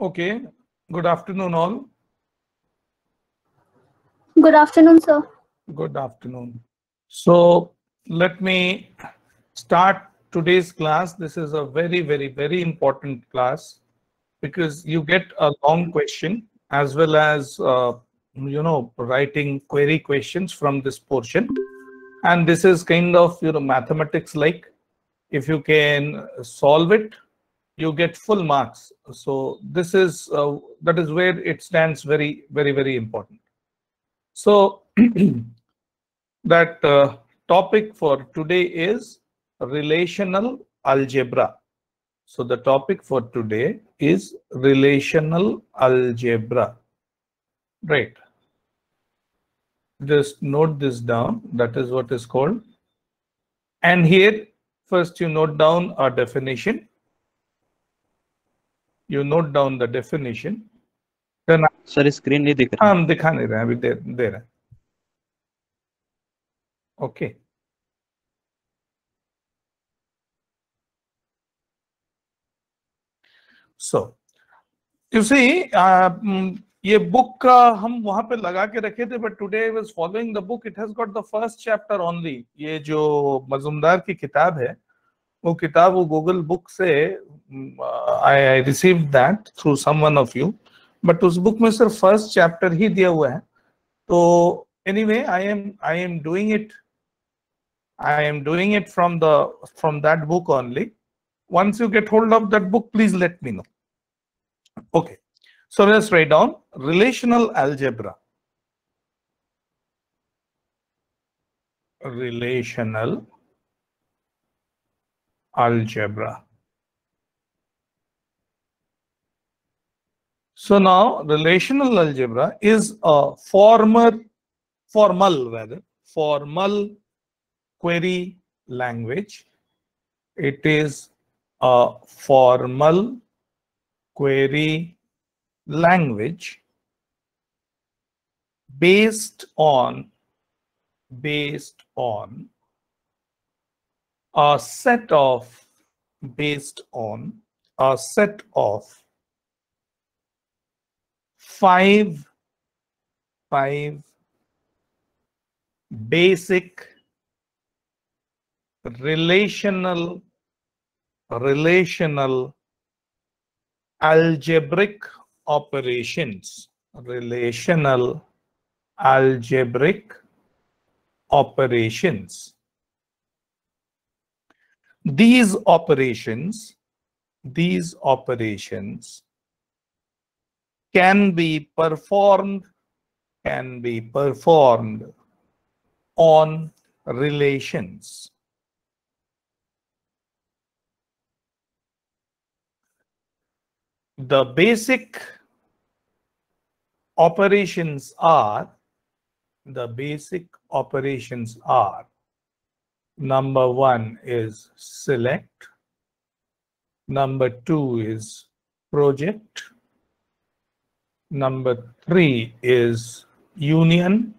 Okay, good afternoon all. Good afternoon, sir. Good afternoon. So let me start today's class. This is a very, very, very important class because you get a long question as well as, uh, you know, writing query questions from this portion. And this is kind of, you know, mathematics like if you can solve it, you get full marks. So this is uh, that is where it stands very, very, very important. So that uh, topic for today is relational algebra. So the topic for today is relational algebra. Right. Just note this down. That is what is called. And here, first you note down our definition you note down the definition then sir screen नहीं दिख रहा हाँ, हम दिखा नहीं रहे अभी दे दे रहे okay okay. So you see ये बुक का हम वहां पे लगा के रखे थे but today was following the book it has got the first chapter only ये जो मजुमदार की किताब है वो किताब वो गूगल बुक से received that through that through someone of you but उस बुक में सिर्फ फर्स्ट चैप्टर ही दिया हुआ है तो anyway i am i am doing it i am doing it from the from that book only once you get hold of that book please let me know okay so let's write down relational algebra relational algebra. So now relational algebra is a former, formal rather, formal query language. It is a formal query language based on based on a set of based on a set of five five basic relational relational algebraic operations relational algebraic operations these operations, these operations can be performed, can be performed on relations. The basic operations are, the basic operations are Number one is select. Number two is project. Number three is union.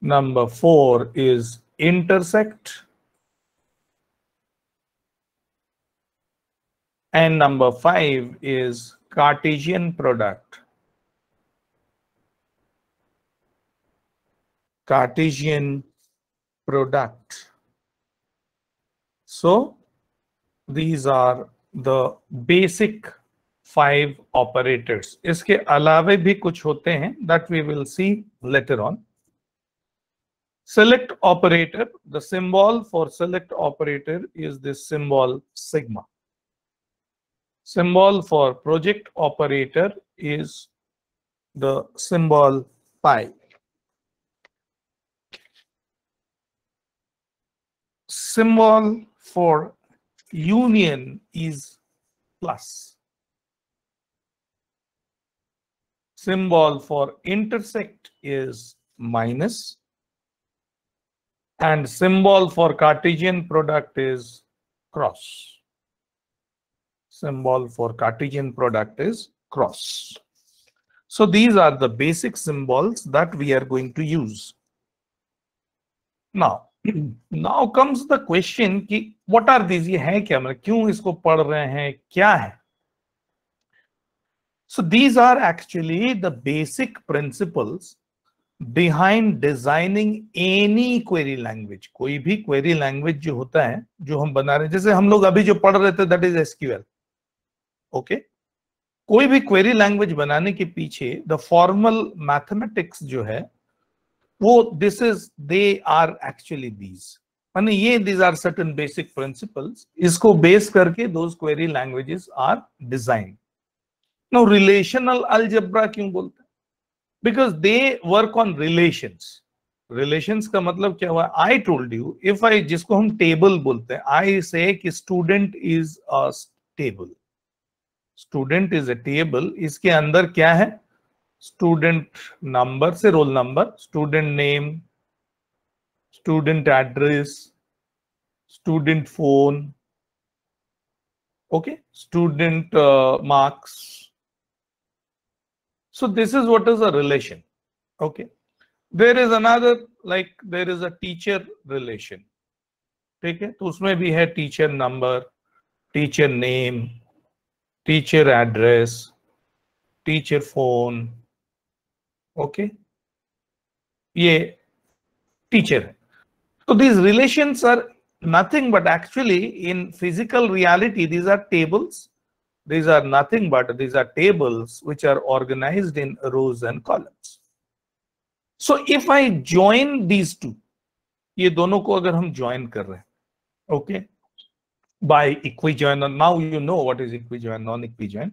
Number four is intersect. And number five is Cartesian product. Cartesian product. So these are the basic five operators. इसके अलावे bhi kuch hote hain that we will see later on. Select operator, the symbol for select operator is this symbol sigma. Symbol for project operator is the symbol pi. symbol for union is plus. Symbol for intersect is minus. And symbol for Cartesian product is cross. Symbol for Cartesian product is cross. So these are the basic symbols that we are going to use. Now, now comes the question कि what are these ये है क्या मतलब क्यों इसको पढ़ रहे हैं क्या है so these are actually the basic principles behind designing any query language कोई भी क्वेरी लैंग्वेज जो होता है जो हम बना रहे हैं जैसे हम लोग अभी जो पढ़ रहे थे दैट इज एसक्यूएल ओके कोई भी क्वेरी लैंग्वेज बनाने के पीछे द फॉर्मल मैथमेटिक्स जो है वो this is they are actually these माने ये these are certain basic principles इसको बेस करके दो query languages are design no relational algebra क्यों बोलते हैं because they work on relation relation का मतलब क्या हुआ I told you if I जिसको हम टेबल बोलते हैं आई से कि student is a table student is a table इसके अंदर क्या है student number say roll number student name student address student phone okay student uh, marks so this is what is a relation okay there is another like there is a teacher relation Okay, है usme bhi hai teacher number, teacher name, teacher address, teacher phone. Okay ये teacher है तो these relation are nothing but actually in physical reality these are tables these are nothing but these are tables which are organize in rows and columns so if I join these two ये दोनों को अगर हम join कर रहे हैं okay by equi join now you know what is equi join non equi join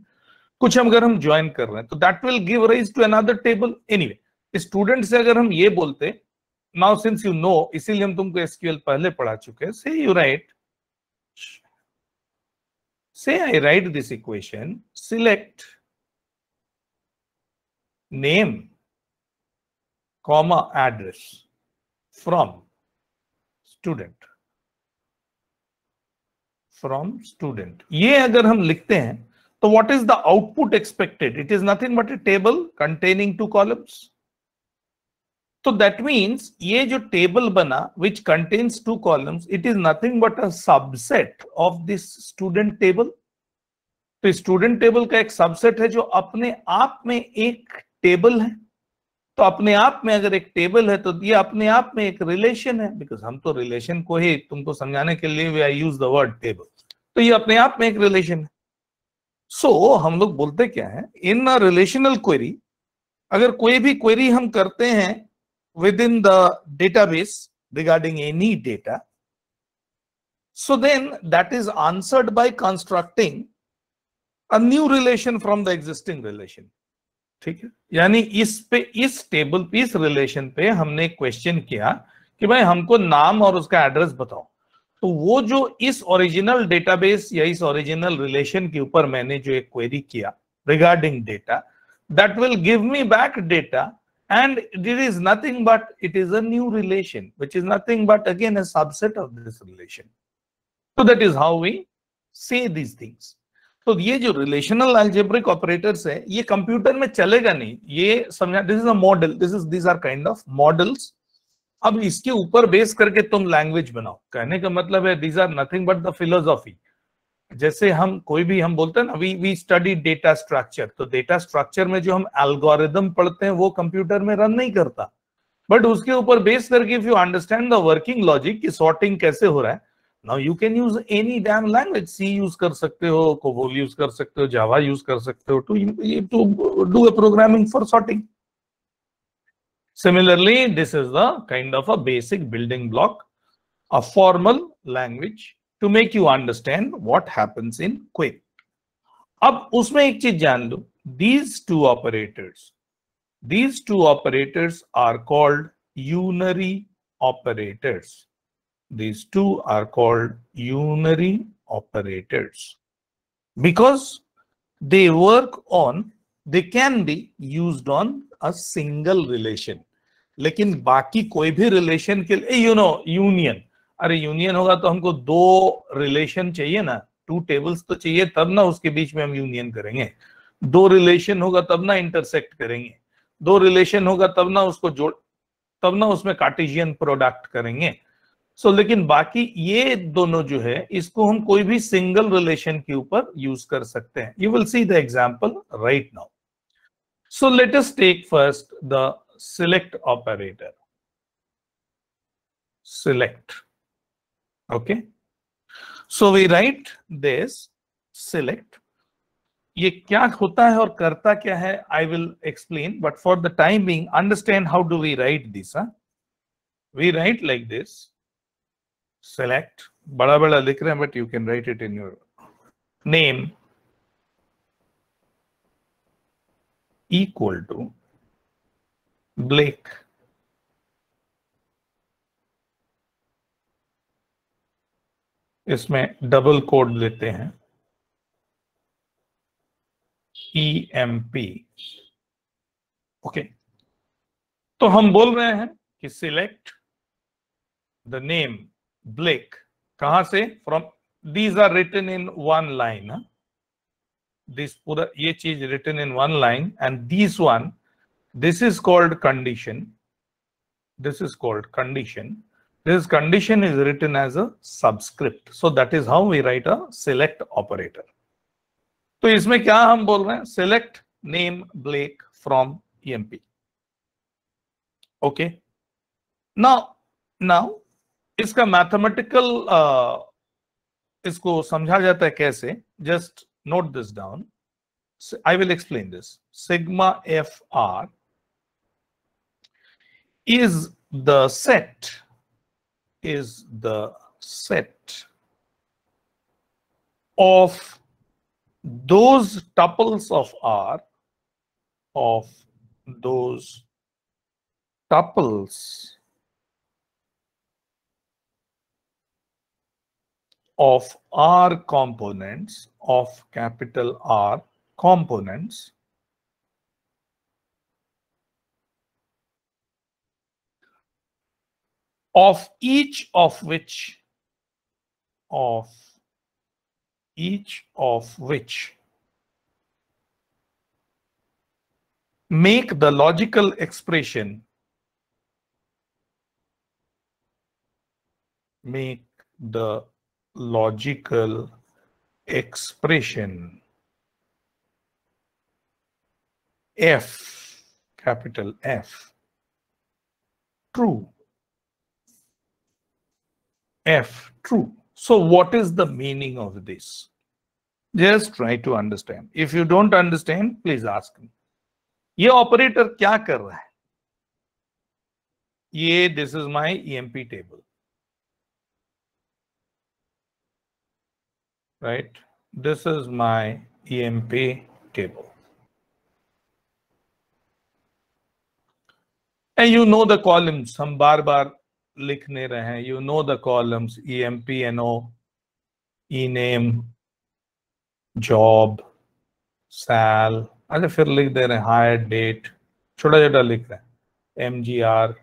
कुछ हम अगर हम ज्वाइन कर रहे हैं तो that will give rise to another table anyway student से अगर हम ये बोलते नाउ सिंस यू नो इसीलिए हम तुमको एसक्यूएल पहले पढ़ा चुके हैं से you write say I write this equation select name comma address from student from student ये अगर हम लिखते हैं So what is the output expected? It is nothing but a table containing two columns. So that means ये जो table बना which contains two columns, it is nothing but a subset of this student table. तो student table का एक subset है जो अपने आप में एक table है तो अपने आप में अगर एक टेबल है तो ये अपने आप में एक रिलेशन है बिकॉज हम तो रिलेशन को ही तुमको समझाने के लिए we I use the word table तो ये अपने आप में एक रिलेशन है सो so, हम लोग बोलते क्या है इन अ रिलेशनल क्वेरी अगर कोई भी क्वेरी हम करते हैं with in the database regarding any data so then that is answered by constructing a new relation from the existing relation ठीक है यानी इस पे इस टेबल पे इस रिलेशन पे हमने क्वेश्चन किया कि भाई हमको नाम और उसका एड्रेस बताओ तो वो जो इस ओरिजिनल डेटाबेस या इस ओरिजिनल रिलेशन के ऊपर मैंने जो एक क्वेरी किया regarding data that will give me back data and it is nothing but it is a new relation which is nothing but subset of this relation this that is how we say these things तो ये जो relational algebraic operators है ये computer में चलेगा नहीं ये समझा this is a model this is these are kind of models अब इसके ऊपर बेस करके तुम लैंग्वेज बनाओ कहने का मतलब है these are nothing but the philosophy जैसे हम कोई भी हम बोलते हैं ना we we study data structure तो डेटा स्ट्रक्चर में जो हम एल्गोरिदम पढ़ते हैं वो कंप्यूटर में रन नहीं करता बट उसके ऊपर बेस करके if you understand the working logic की सॉर्टिंग कैसे हो रहा है now you can use any damn language C use कर सकते हो कोवोल यूज कर सकते हो जावा यूज कर सकते हो to to do a programming for sorting Similarly, this is the kind of a basic building block, a formal language to make you understand what happens in Quake. अब उसमें एक चीज जान these two operators these two operators are called unary operators these two are called unary operators because they work on they can be used on a single relation लेकिन बाकी कोई भी relation के लिए यू नो यूनियन अरे union होगा तो हमको दो रिलेशन चाहिए ना टू टेबल्स तो चाहिए तब ना उसके बीच में हम यूनियन करेंगे दो रिलेशन होगा तब ना इंटरसेक्ट करेंगे दो रिलेशन होगा तब ना उसको जोड़ तब ना उसमें कार्टिजियन प्रोडक्ट करेंगे सो so, लेकिन बाकी ये दोनों जो है इसको हम कोई भी सिंगल रिलेशन के ऊपर यूज कर सकते हैं you will see the example right now so latest take first the select operator select okay so we write this select ye kya hota hai aur karta kya hai i will explain but for the time being understand how do we write this we write like this select bada bada likh rahe but you can write it in your name equal to Blake इसमें double quote लेते हैं ई M P okay तो हम बोल रहे हैं कि select the name Blake कहां से from these are written in one line this पूरा ये चीज written in one line and this one this is called condition this is called condition this condition is written as a subscript so that is how we write a select operator to isme kya hum bol rahe select name blake from emp okay now now iska mathematical isko samjha jata hai just note this down so i will explain this sigma fr is the set is the set of those tuples of R of those tuples of R components of capital R components of each of which of each of which make the logical expression make the logical expression f capital f true F, true. So what is the meaning of this? Just try to understand. If you don't understand, please ask me. ये operator. क्या कर रहा है ये this is my EMP right this is my emp table and you know the columns Some bar bar. लिख नहीं रहे हैं you know the columns E M P N O E name job sal अरे फिर लिख दे रहे हैं higher date छोटा छोटा लिख रहे हैं M G R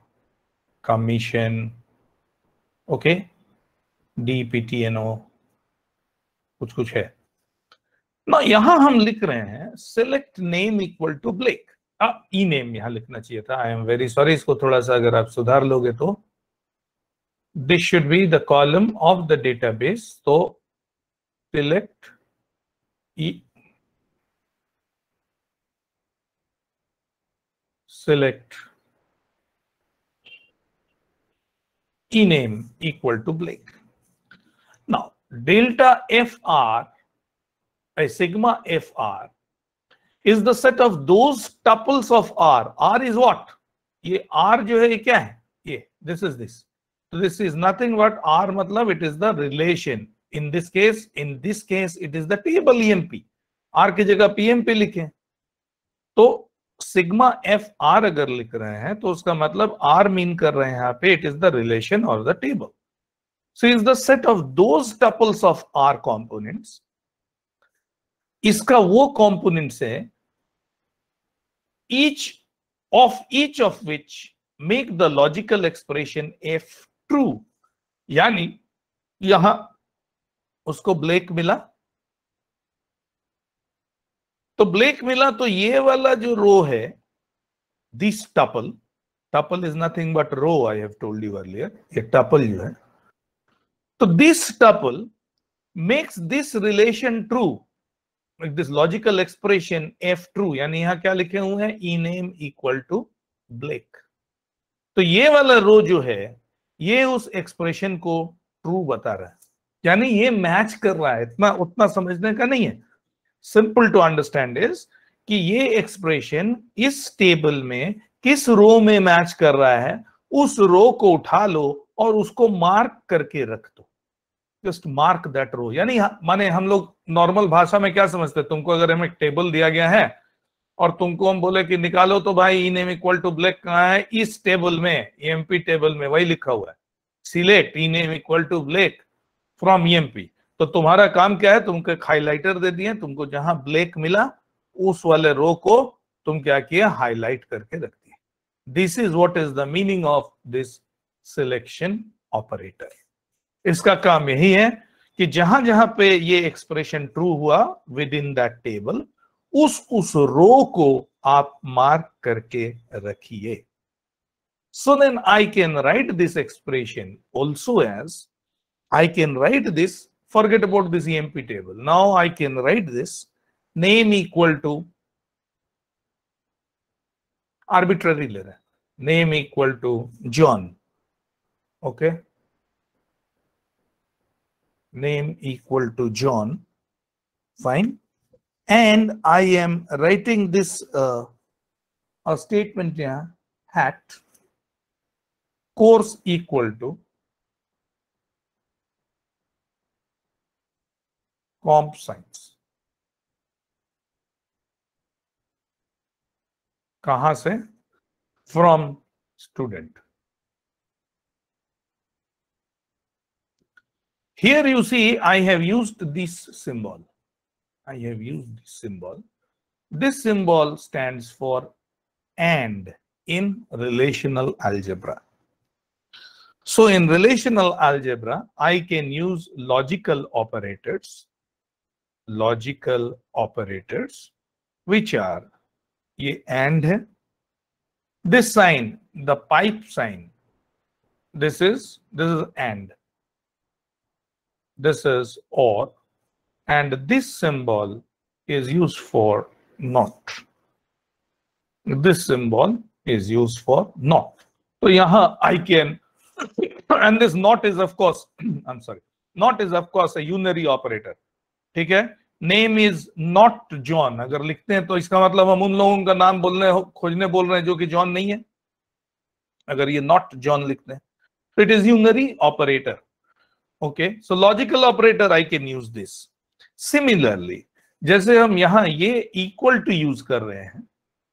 commission okay D P T N O कुछ कुछ है ना यहां हम लिख रहे हैं select name equal to Blake E name यहां लिखना चाहिए था आई एम वेरी सॉरी इसको थोड़ा सा अगर आप सुधार लोगे तो this should be the column of the database. So select E select name equal to Blake. Now, delta FR, a sigma FR, is the set of those tuples of R. R is what? ये R जो है ये क्या है? ये this is this. So this is nothing but R matlab, it is the relation. In this case, in this case, it is the table EMP. R ki jagah PMP likhe to sigma f r agar likh rahe hain to uska matlab r mean kar rahe hain yahan pe it is the relation or the table so is the set of those tuples of r components इसका वो components है each of each of which make the logical expression f true यानी यहां उसको black मिला तो black मिला तो ये वाला जो रो है this tuple tuple is nothing but row I have told you earlier ये टपल जो है तो this tuple makes this relation true this logical expression F true यानी यहां क्या लिखे हुए हैं E name equal to Blake तो ये वाला रो जो है ये उस एक्सप्रेशन को ट्रू बता रहा है यानी ये मैच कर रहा है इतना उतना समझने का नहीं है सिंपल टू अंडरस्टैंड इज कि ये एक्सप्रेशन इस टेबल में किस रो में मैच कर रहा है उस रो को उठा लो और उसको मार्क करके रख दो जस्ट मार्क दैट रो यानी माने हम लोग नॉर्मल भाषा में क्या समझते हैं तुमको अगर हमें टेबल दिया गया है और तुमको हम बोले कि निकालो तो भाई ename equal to Blake कहाँ है इस टेबल में ईएमपी e टेबल में वही लिखा हुआ है select ename equal to Blake from EMP तो तुम्हारा काम क्या है तुमको हाईलाइटर दे दिए तुमको जहां ब्लैक मिला उस वाले रो को तुम क्या किया हाईलाइट करके रख दिए this is what is the meaning of this selection operator इसका काम यही है कि जहां जहां पे ये एक्सप्रेशन ट्रू हुआ विद इन दैट टेबल उस उस रो को आप मार्क करके रखिए so then I can write this expression also as I can write this forget about this EMP table now I can write this name equal to arbitrary ले रहे name equal to John okay name equal to John fine And I am writing this uh, a statement here, hat course equal to comp science. कहां से from student here you see I have used this symbol I have used this symbol. This symbol stands for AND in relational algebra. So in relational algebra, I can use logical operators, logical operators, which are ye AND This sign, the pipe sign, this is, this is AND. This is OR, and this symbol is used for not this symbol is used for not so yeah i can and this not is of course i'm sorry not is of course a unary operator ठीक है name is not John अगर लिखते हैं तो इसका मतलब हम उन लोगों का नाम बोलने खोजने बोल रहे हैं जो कि जॉन नहीं है अगर ये नॉट जॉन लिखते हैं it is unary operator okay so logical operator i can use this similarly जैसे हम यहां ये इक्वल टू यूज कर रहे हैं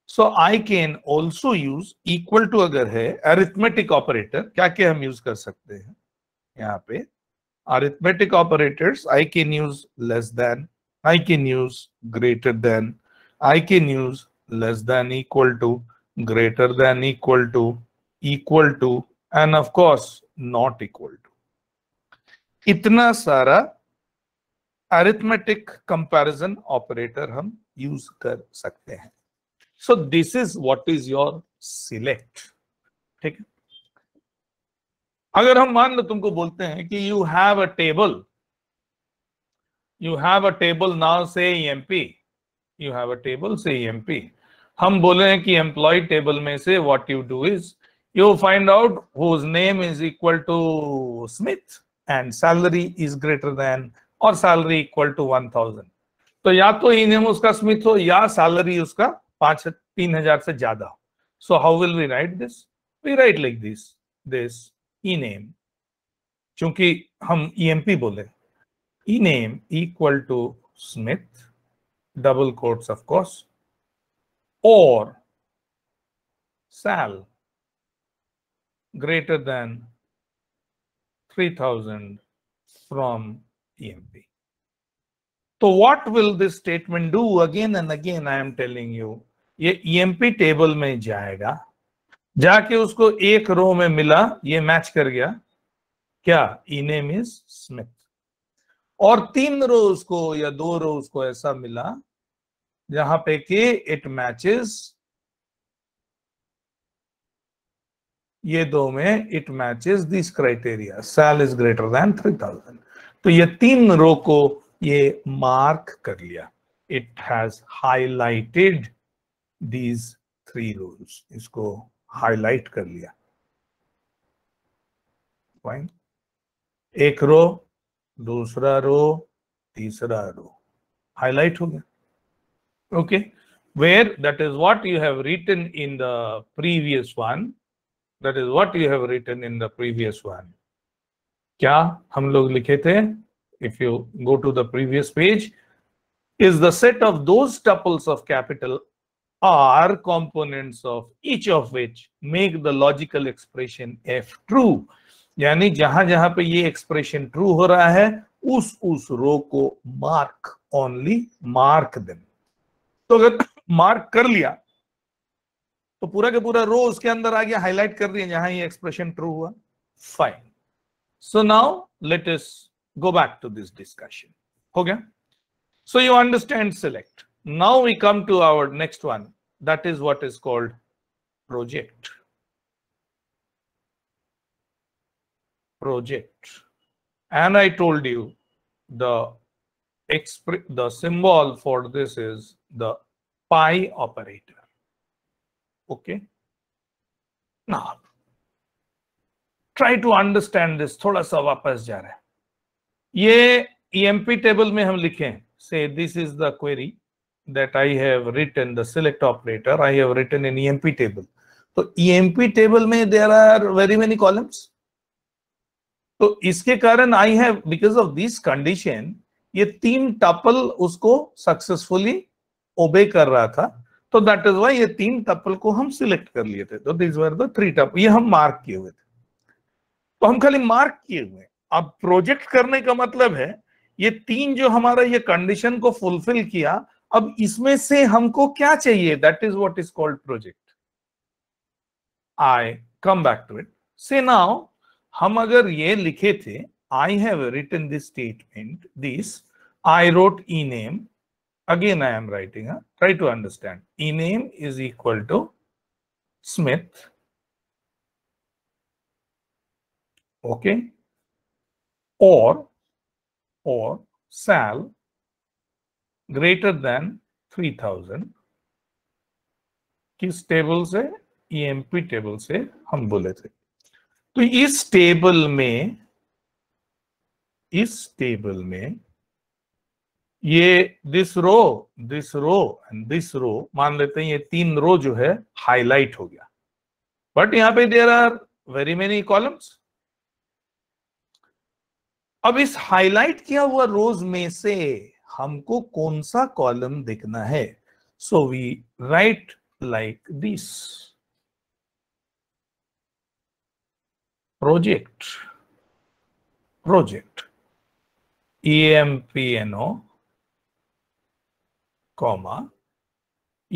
so I can also use equal to अगर है अरिथमेटिक ऑपरेटर क्या क्या हम यूज कर सकते हैं यहाँ पे arithmetic operators I can use less than I can use greater than I can use less than equal to greater than equal to equal to and of course not equal to इतना सारा arithmetic comparison operator हम use कर सकते हैं so this is what is your select ठीक है अगर हम मान लो तुमको बोलते हैं कि you have a table you have a table now say EMP you have a table say EMP हम बोले हैं कि एम्प्लॉय टेबल में से what you do is you find out whose name is equal to Smith and salary is greater than और salary equal to one thousand तो या तो इनियम उसका स्मिथ हो या सैलरी उसका पांच तीन हजार से ज्यादा हो so how will we write this we write like this this E name चूंकि हम ई एम पी बोले E name equal to Smith double quote of course और greater than three thousand from EMP. So what will this statement do? Again and again I am telling you. ये EMP table में जाएगा जाके उसको एक row में मिला ये match कर गया क्या E name is Smith. और तीन रो उसको या दो रो उसको ऐसा मिला जहाँ पे कि it matches ये दो में it matches this criteria sal is greater than three thousand तो ये तीन रो को ये मार्क कर लिया it has highlighted these three rows इसको हाईलाइट कर लिया फाइन एक रो दूसरा रो तीसरा रो हाईलाइट हो गया okay where that is what you have written in the previous one that is what you have written in the previous one क्या हम लोग लिखे थे if you go to the previous page is the set of those tuples of capital R components of each of which make the logical expression F true यानी जहां जहां पे ये एक्सप्रेशन ट्रू हो रहा है उस उस रो को मार्क ओनली मार्क देन तो अगर मार्क कर लिया तो पूरा के पूरा रो उसके अंदर आ गया हाईलाइट कर दिया जहां ये एक्सप्रेशन ट्रू हुआ fine So now let us go back to this discussion. Okay. So you understand select. Now we come to our next one. That is what is called project. Project. And I told you the the symbol for this is the pi operator. Okay. Now try to understand this थोड़ा सा वापस जा रहा है ये EMP e table में हम लिखें say this is the query that I have written the select operator I have written in EMP table तो ईएमपी e टेबल में there are very many columns तो इसके कारण I have because of this condition ये तीन tuple उसको successfully ओबे कर रहा था तो दैट इज वाई ये तीन टपल को हम सिलेक्ट कर लिए थे तो this were the three tuple ये हम मार्क किए हुए थे तो हम खाली मार्क किए हुए अब प्रोजेक्ट करने का मतलब है ये तीन जो हमारा ये कंडीशन को फुलफिल किया अब इसमें से हमको क्या चाहिए that is what is called project I come back to it say now हम अगर ये लिखे थे I have written this statement this I wrote E name again I am writing try to understand E name is equal to Smith okay or or sal greater than 3000 किस table से EMP e table से हम बोले थे तो इस table में इस टेबल में ये this row this row and this row मान लेते हैं ये तीन रो जो है हाईलाइट हो गया बट यहां पे there are very many columns अब इस हाईलाइट किया हुआ रोज में से हमको कौन सा कॉलम देखना है so we write like this project project E M P comma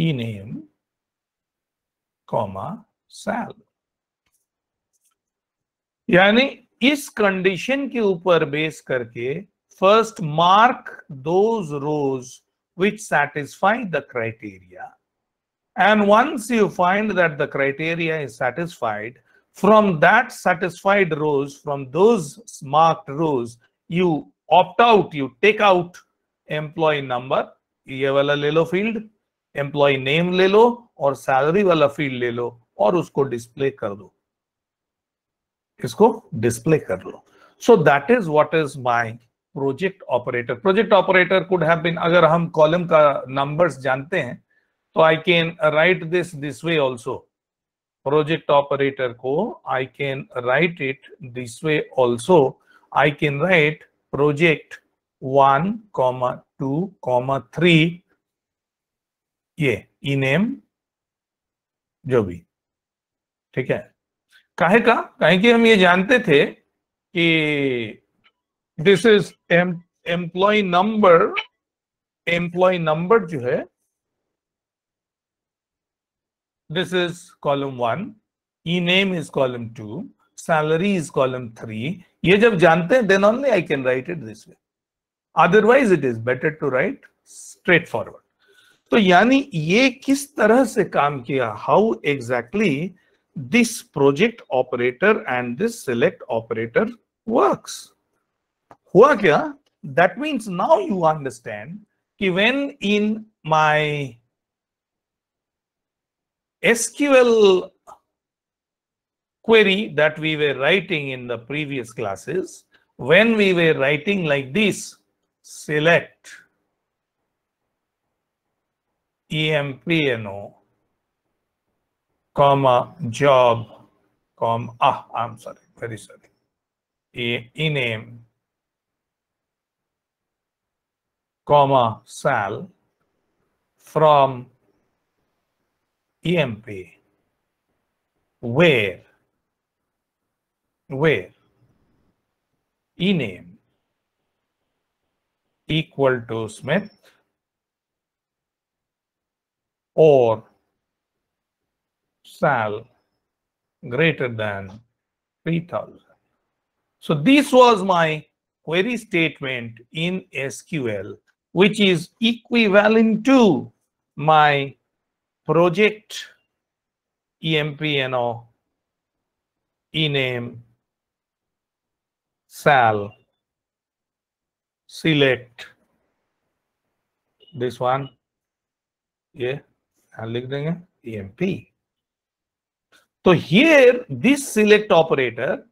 E name comma sal यानी इस कंडीशन के ऊपर बेस करके first mark those rows which satisfy the criteria and once you find that the criteria is satisfied from that satisfied rows from those marked rows you opt out you take out employ number ये वाला ले लो field employ name ले लो और salary वाला field ले लो और उसको display कर दो इसको डिस्प्ले कर लो so that is what is my project operator project operator could have been अगर हम कॉलम का नंबर्स जानते हैं तो I can write this this way also project operator को I can write it this way also I can write project one comma two comma three ये ename e जो भी ठीक है काहे का काहे कि हम ये जानते थे कि this is M employ number employ number जो है this is column one E name is column two salary is column three ये जब जानते हैं then only I can write it this way otherwise it is better to write straight forward तो यानी ये किस तरह से काम किया how exactly exactly this project operator and this select operator works. Hua kya? That means now you understand when in my SQL query that we were writing in the previous classes, when we were writing like this, select empno comma, job, comma, ah, I'm sorry, very sorry, a, name, comma, sal, from EMP, where, where, e name equal to Smith or sal greater than 3000. So this was my query statement in SQL, which is equivalent to my project empno ename sal select this one yeah i'll लिख emp So here this select operator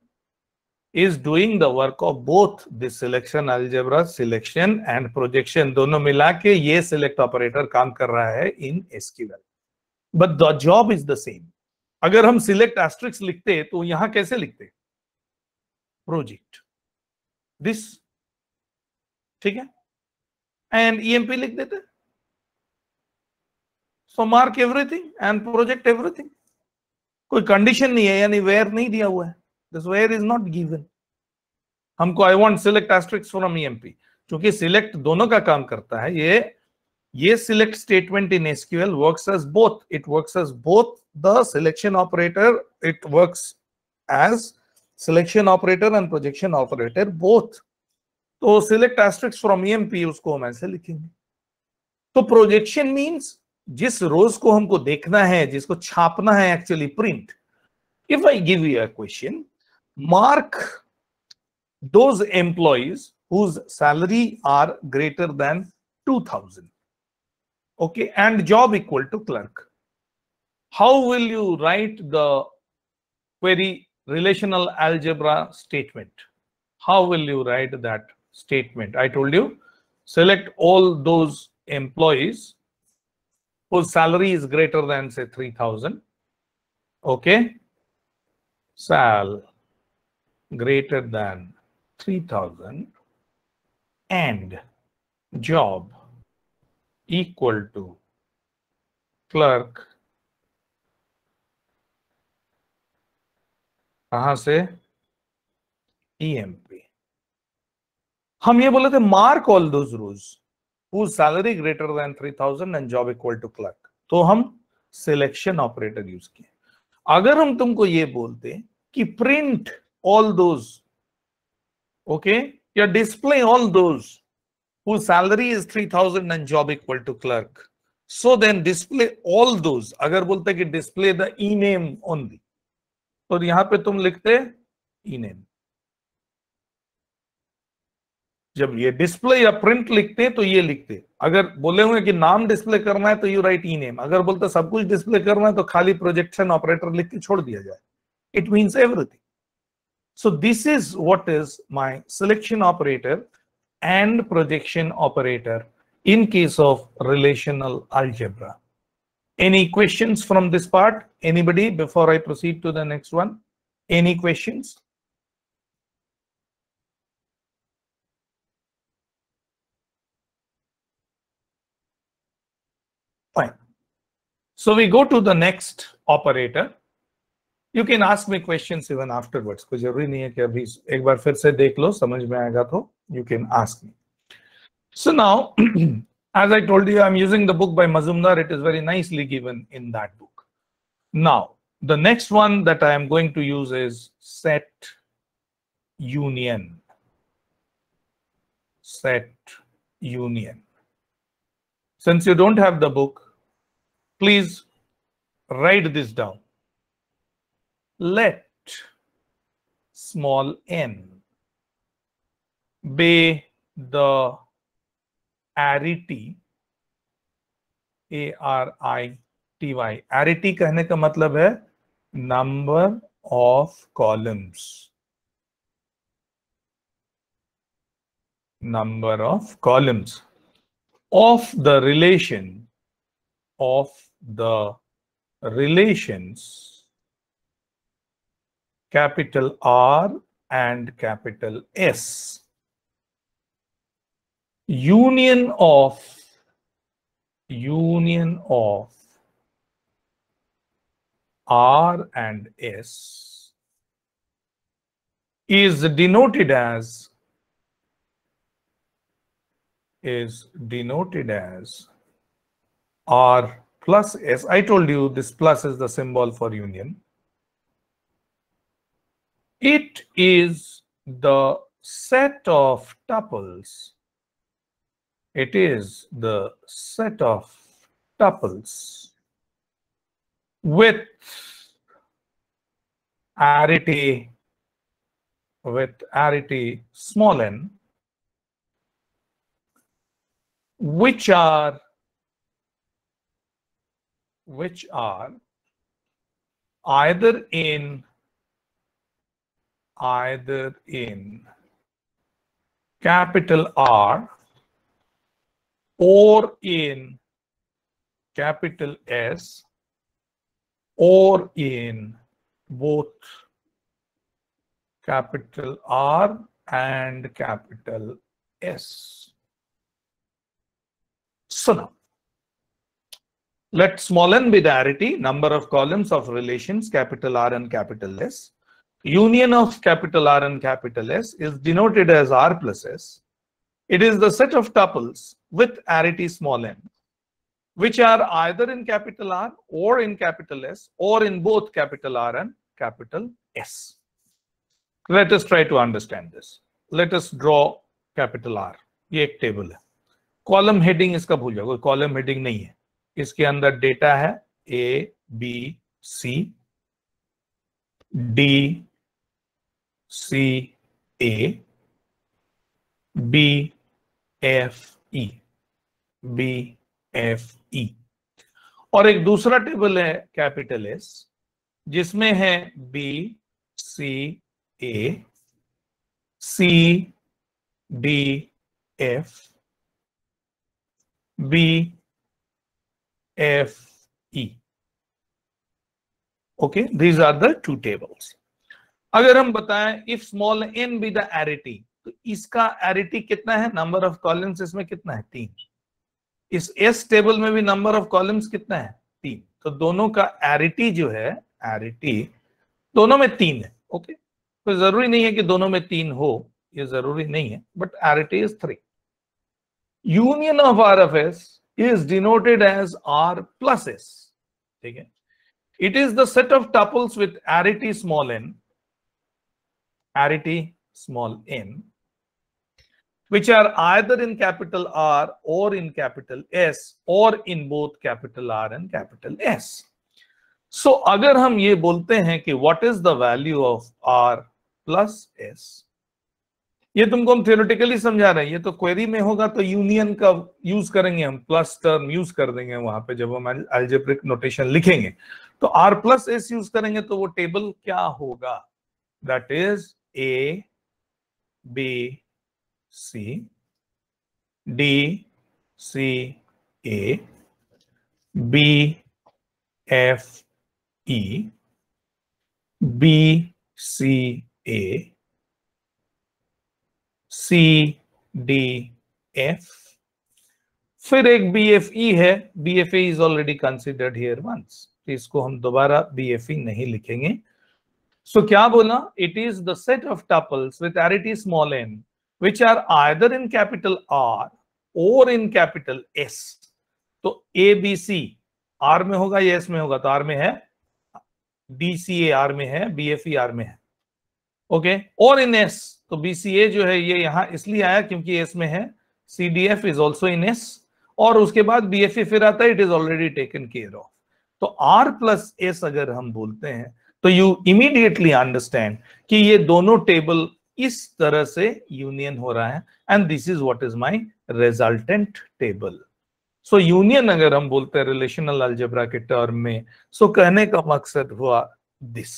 is doing the work of both the selection algebra selection and projection dono mila ke ye select operator kaam kar raha hai in SQL but the job is the same agar hum select asterisk लिखते to yahan kaise likhte project this theek hai and EMP likh dete so mark everything and project everything कोई condition नहीं है यानी where नहीं दिया हुआ है this where is not given हमको I want select asterisk from EMP क्योंकि सिलेक्ट दोनों का काम करता है ये ये select statement in SQL works as both it works as both the selection operator it works as selection operator and projection operator both तो सिलेक्ट एस्ट्रिक्स फ्रॉम ईएमपी उसको हम ऐसे लिखेंगे तो प्रोजेक्शन मींस जिस रोज को हमको देखना है जिसको छापना है actually print if I give you a question mark those employees whose salary are greater than two thousand okay and job equal to clerk how will you write the query relational algebra statement how will you write that statement I told you select all those employees whose salary is greater than say 3000 okay sal greater than 3000 and job equal to clerk कहा से EMP हम ये बोले थे mark all those rules whose salary greater than 3000 and job equal to clerk to hum selection operator use kiye agar hum tumko ye bolte ki print all those okay या display all those whose salary is 3000 and job equal to clerk so then display all those agar bolte ki display the e name only aur yahan pe tum likhte e name जब ये display या print लिखते तो ये लिखते अगर बोले हुए कि नाम डिस्प्ले करना है तो यू राइट ई नेम अगर बोलते सब कुछ डिस्प्ले करना है तो खाली प्रोजेक्शन ऑपरेटर लिख के छोड़ दिया जाए it mean everything so this is what is my selection operator and projection operator in case of relational algebra any question from this part anybody before I proceed to the next one any question So we go to the next operator. You can ask me questions even afterwards. you it. You can ask me. So now, as I told you, I'm using the book by Mazumdar. It is very nicely given in that book. Now, the next one that I am going to use is set union. Set union. Since you don't have the book, Please write this down. Let small n be the arity a r i t y arity kehne ka matlab hai number of columns number of columns of the relation of the relations capital R and capital S. Union of, union of R and S is denoted as is denoted as R plus S. I told you this plus is the symbol for union. It is the set of tuples. It is the set of tuples with arity with arity small n which are which are either in either in capital R or in capital S or in both capital R and capital S. So now let small n be the arity, number of columns of relations capital R and capital S. Union of capital R and capital S is denoted as R plus S. It is the set of tuples with arity small n, which are either in capital R or in capital S or in both capital R and capital S. Let us try to understand this. Let us draw capital R. एक table है column Column heading भूल जाओ कोई column heading नहीं है इसके अंदर data है A B C D C A B F E B F E और एक दूसरा टेबल है कैपिटल एस जिसमें है B C A C D F B F E. Okay, these are the two tables. अगर हम बताएं if small n be the arity, तो इसका एरिटी कितना है नंबर ऑफ कॉलम्स इसमें कितना है तीन इस S टेबल में भी नंबर ऑफ कॉलम्स कितना है तीन तो दोनों का एरिटी जो है एरिटी दोनों में तीन है ओके तो जरूरी नहीं है कि दोनों में तीन हो ये जरूरी नहीं है but arity is three union of R F S is denoted as R plus S. Okay. It is the set of tuples with arity small n, arity small n, which are either in capital R or in capital S or in both capital R and capital S. So अगर हम ये बोलते हैं कि what is the value of R plus S, ये तुमको हम theoretically समझा रहे हैं ये तो क्वेरी में होगा तो यूनियन का यूज करेंगे हम प्लस टर्म यूज कर देंगे वहां पे जब हम एल्जेब्रिक नोटेशन लिखेंगे तो आर प्लस एस यूज करेंगे तो वो टेबल क्या होगा that is A B C D C A B F E B C A C D F फिर एक बी एफ ई है B F as is already considered here once इसको हम दोबारा बी एफ ई नहीं लिखेंगे सो so, क्या बोला it is the set of tuples with is small n which are either in capital R और इन कैपिटल एस तो ए बी सी आर में होगा या एस में होगा तो आर में है डी सी ए आर में है बी एफ ई आर में है ओके और इन एस तो BCA जो है ये यहाँ इसलिए आया क्योंकि इसमें है C D F is also in S और उसके बाद बी एफ ए फिर आता है it is already taken care of तो आर प्लस एस अगर हम बोलते हैं तो यू इमीडिएटली अंडरस्टैंड कि ये दोनों टेबल इस तरह से यूनियन हो रहा है and this is what is my resultant table so union अगर हम बोलते हैं रिलेशनल अलजेब्रा के टर्म में सो so कहने का मकसद हुआ दिस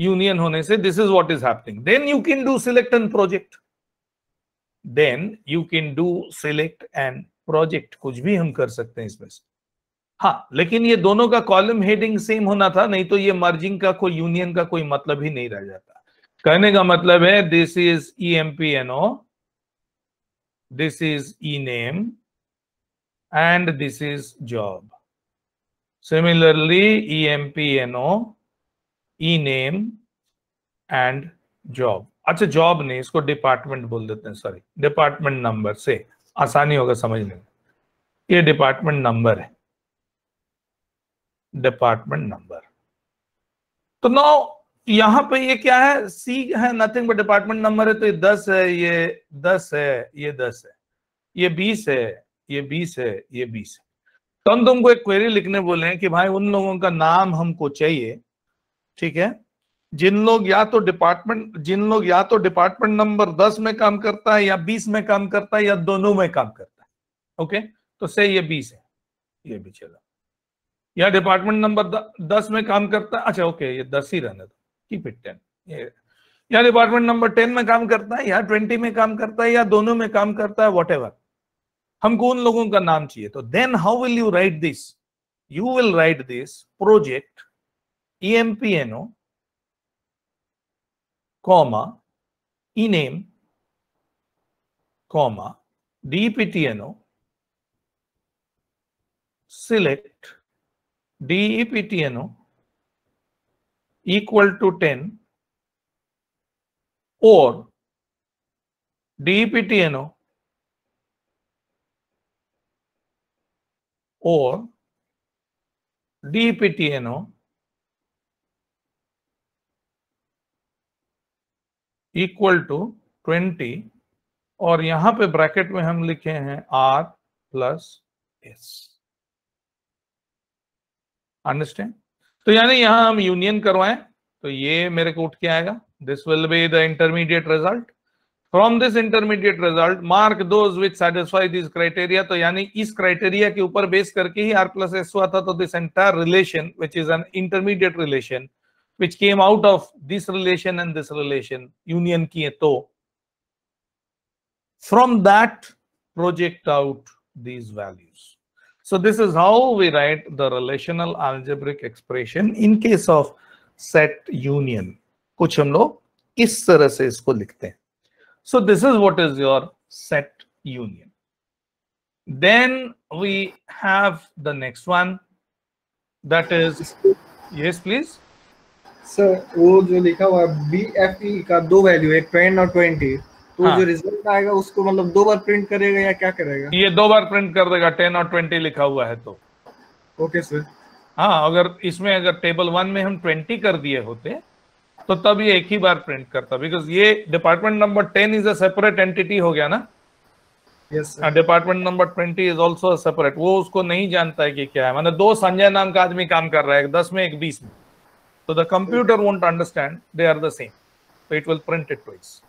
यूनियन होने से this is what is happening then you can do select and project then you can do select and project कुछ भी हम कर सकते हैं इसमें से हाँ लेकिन ये दोनों का कॉलम हेडिंग सेम होना था नहीं तो ये मर्जिंग का कोई यूनियन का कोई मतलब ही नहीं रह जाता कहने का मतलब है this is E M P N O this is E name and this is job similarly E M P N O E name and job अच्छा जॉब नहीं इसको डिपार्टमेंट बोल देते हैं सॉरी डिपार्टमेंट नंबर से आसानी होगा समझने में ये डिपार्टमेंट नंबर है डिपार्टमेंट नंबर तो नौ यहां पे ये क्या है सी है नथिंग बट डिपार्टमेंट नंबर है तो ये दस है ये दस है ये दस है ये बीस है ये बीस है ये बीस है तो हम तुमको एक क्वेरी लिखने बोले हैं कि भाई उन लोगों का नाम हमको चाहिए ठीक है जिन लोग या तो डिपार्टमेंट जिन लोग या तो डिपार्टमेंट नंबर दस में काम करता है या बीस में काम करता है या दोनों में काम करता है ओके तो से ये बीस है ये भी चला या डिपार्टमेंट नंबर दस में काम करता है अच्छा ओके ये दस ही रहने दो कीप इट टेन ये या डिपार्टमेंट नंबर टेन में काम करता है या ट्वेंटी में काम करता है या दोनों में काम करता है वॉट हमको उन लोगों का नाम चाहिए तो then how will you write this you will write this project EMPNO, comma, ename, comma, DEPTNO, select DEPTNO equal to 10 or DEPTNO or DEPTNO equal to twenty और यहां पे ब्रैकेट में हम लिखे हैं आर प्लस एस अंडरस्टैंड तो यानी यहां हम यूनियन करवाएं तो ये मेरे को उठ के आएगा this will be the intermediate result from this intermediate result mark those which satisfy this criteria तो यानी इस क्राइटेरिया के ऊपर बेस करके ही आर प्लस एस हुआ था तो this entire relation which is an intermediate relation which came out of this relation and this relation, union kiye to. From that, project out these values. So this is how we write the relational algebraic expression in case of set union. Kuch हम लोग इस तरह से So this is what is your set union. Then we have the next one. That is, yes, please. Sir वो जो लिखा हुआ B F ई का दो वैल्यू एक टेन और ट्वेंटी तो हाँ. जो रिजल्ट आएगा उसको मतलब दो बार प्रिंट करेगा या क्या करेगा ये दो बार प्रिंट कर देगा टेन और ट्वेंटी लिखा हुआ है तो ओके सर हाँ अगर इसमें अगर टेबल वन में हम ट्वेंटी कर दिए होते तो तब ये एक ही बार प्रिंट करता बिकॉज ये department number ten is a separate entity हो गया ना department number twenty is also separate वो उसको नहीं जानता है कि क्या है मतलब दो संजय नाम का आदमी काम कर रहा है दस में एक बीस में So the computer okay. won't understand. They are the same. So it will print it twice.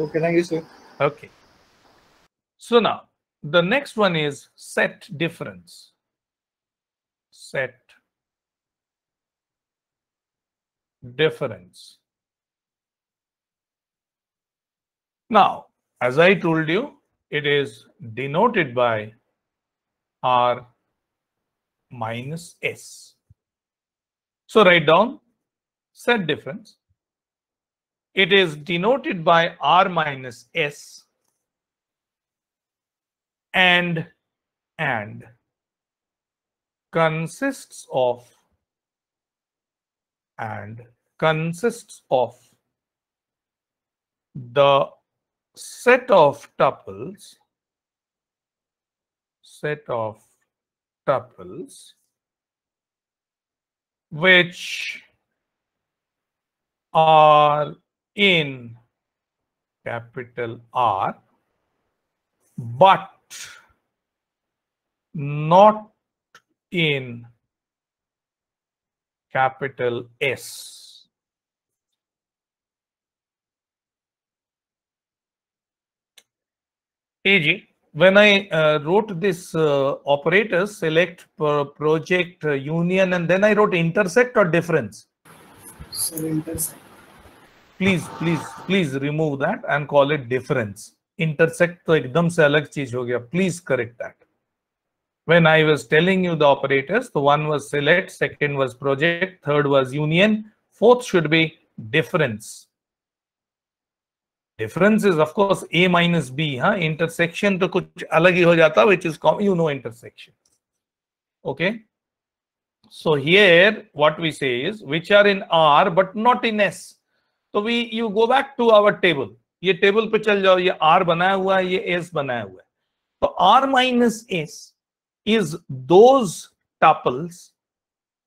Okay, oh, thank you, sir. Okay. So now the next one is set difference. Set difference. Now, as I told you, it is denoted by R minus S. So write down set difference. It is denoted by R minus S and and consists of and consists of the set of tuples set of tuples which are in capital R, but not in capital S. AG, when I uh, wrote this uh, operator, select project uh, union, and then I wrote intersect or difference? intersect. Please, please, please remove that and call it difference. intersect to एकदम से अलग चीज हो गया Please correct that. when I was telling you the operators, the one was select, second was project, third was union, fourth should be difference. Difference is of course A minus B, huh? intersection to kuch alagi ho jata, which is common, you know intersection. Okay. So here what we say is which are in R but not in S. तो we you go back to our table ये table पे चल जाओ ये are बनाया हुआ है ये एस बनाया हुआ है तो R minus S is those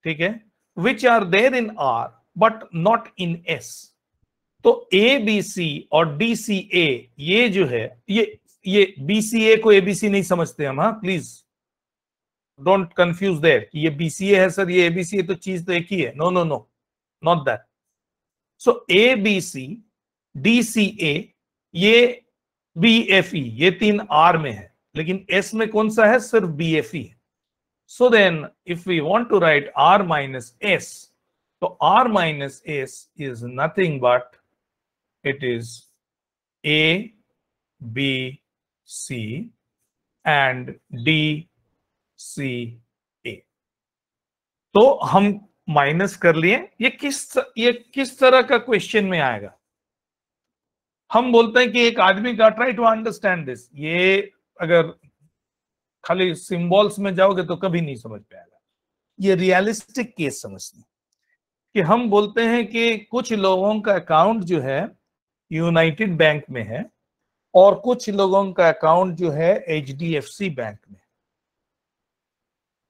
ठीक है which are there in R but not in S तो ए बी सी और डी सी ए ये जो है ये ये बी सी ए को एबीसी नहीं समझते हम हाँ प्लीज डोंट कंफ्यूज देर ये बी सी ए है सर ये एबीसी तो चीज तो एक ही है no no no not that so A B C D C A ये बी एफ ई ये तीन आर में है लेकिन एस में कौन सा है सिर्फ बी एफ ई है so then if we want to write R minus S तो R minus S is nothing but it is A B C and D C A तो हम माइनस कर लिए ये किस ये किस तरह का क्वेश्चन में आएगा हम बोलते हैं कि एक आदमी का ट्राई टू अंडरस्टैंड दिस ये अगर खाली सिंबल्स में जाओगे तो कभी नहीं समझ में आएगा ये रियलिस्टिक केस समझना कि हम बोलते हैं कि कुछ लोगों का अकाउंट जो है यूनाइटेड बैंक में है और कुछ लोगों का अकाउंट जो है एच बैंक में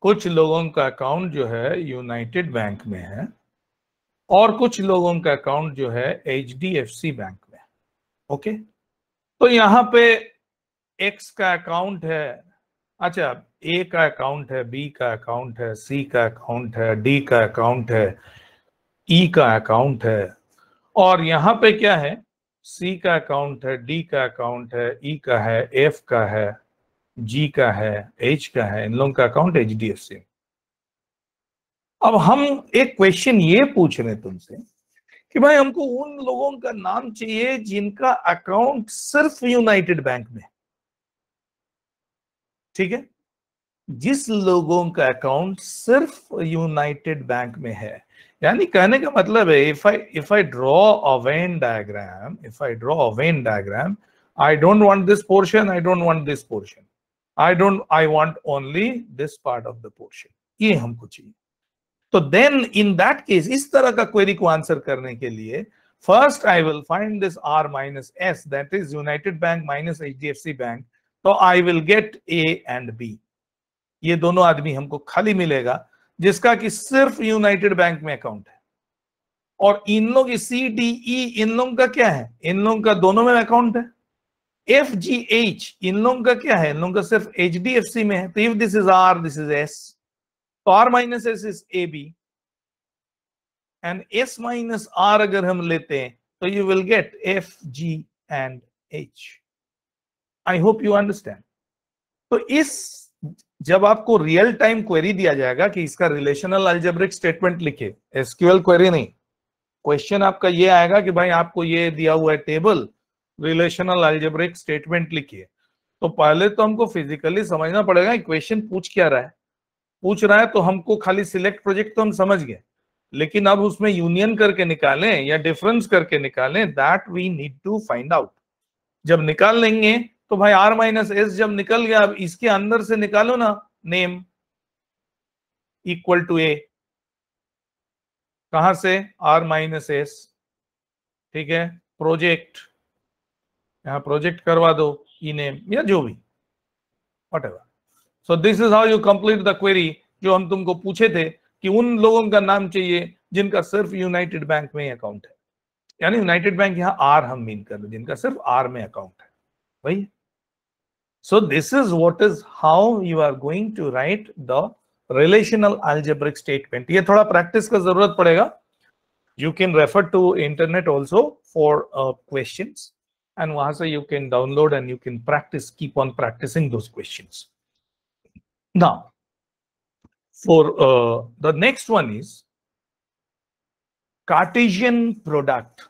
कुछ लोगों का अकाउंट जो है यूनाइटेड बैंक में है और कुछ लोगों का अकाउंट जो है एच बैंक में ओके तो यहां पे एक्स का अकाउंट है अच्छा ए का अकाउंट है बी का अकाउंट है सी का अकाउंट है डी का अकाउंट है ई e का अकाउंट है और यहां पे क्या है सी का अकाउंट है डी का अकाउंट है ई e का है एफ का है जी का है एच का है इन लोगों का account H D F C अब हम एक क्वेश्चन ये पूछ रहे हैं तुमसे कि भाई हमको उन लोगों का नाम चाहिए जिनका अकाउंट सिर्फ यूनाइटेड बैंक में ठीक है जिस लोगों का अकाउंट सिर्फ यूनाइटेड बैंक में है यानी कहने का मतलब है if I if I draw a Venn diagram if I draw a Venn diagram I don't want this portion I don't want this portion I don't I want only this part of the portion ये हमको चाहिए तो then in that case इस तरह का query को answer करने के लिए first I will find this R minus S that is United Bank minus H D F C bank तो I will get A and B ये दोनों आदमी हमको खाली मिलेगा जिसका कि सिर्फ यूनाइटेड बैंक में अकाउंट है और इन लोग सी डी ई e, इन लोगों का क्या है इन लोगों का दोनों में अकाउंट है एफ जी एच इन लोगों का क्या है इन लोगों का सिर्फ एच डी एफ सी में है तो if this is R this is S तो R minus S is A B and S minus R अगर हम लेते हैं तो you will get F G and H I hope you understand तो इस जब आपको रियल टाइम क्वेरी दिया जाएगा कि इसका रिलेशनल अल्जेब्रिक स्टेटमेंट लिखे एसक्यूएल क्वेरी नहीं क्वेश्चन आपका ये आएगा कि भाई आपको ये दिया हुआ है टेबल रिलेशनल अल्जेब्रिक स्टेटमेंट लिखिए तो पहले तो हमको फिजिकली समझना पड़ेगा इक्वेशन पूछ क्या रहा है पूछ रहा है तो हमको खाली सिलेक्ट प्रोजेक्ट तो हम समझ गए लेकिन अब उसमें यूनियन करके निकालें या डिफरेंस करके निकालें that we need to find out जब निकाल लेंगे तो भाई आर माइनस एस जब निकल गया अब इसके अंदर से निकालो ना नेम इक्वल टू ए कहा से आर माइनस एस ठीक है प्रोजेक्ट यहाँ प्रोजेक्ट करवा दो ई नेम या जो भी whatever so this is how you complete the query जो हम तुमको पूछे थे कि उन लोगों का नाम चाहिए जिनका सिर्फ यूनाइटेड बैंक में अकाउंट है यानी यूनाइटेड बैंक यहाँ आर हम मीन कर रहे जिनका सिर्फ आर में अकाउंट है वही so this is what is how you are going to write the relational algebraic statement ये थोड़ा प्रैक्टिस का जरूरत पड़ेगा you can refer to internet also for question and Vasa, you can download and you can practice, keep on practicing those questions. Now, for uh, the next one is Cartesian product.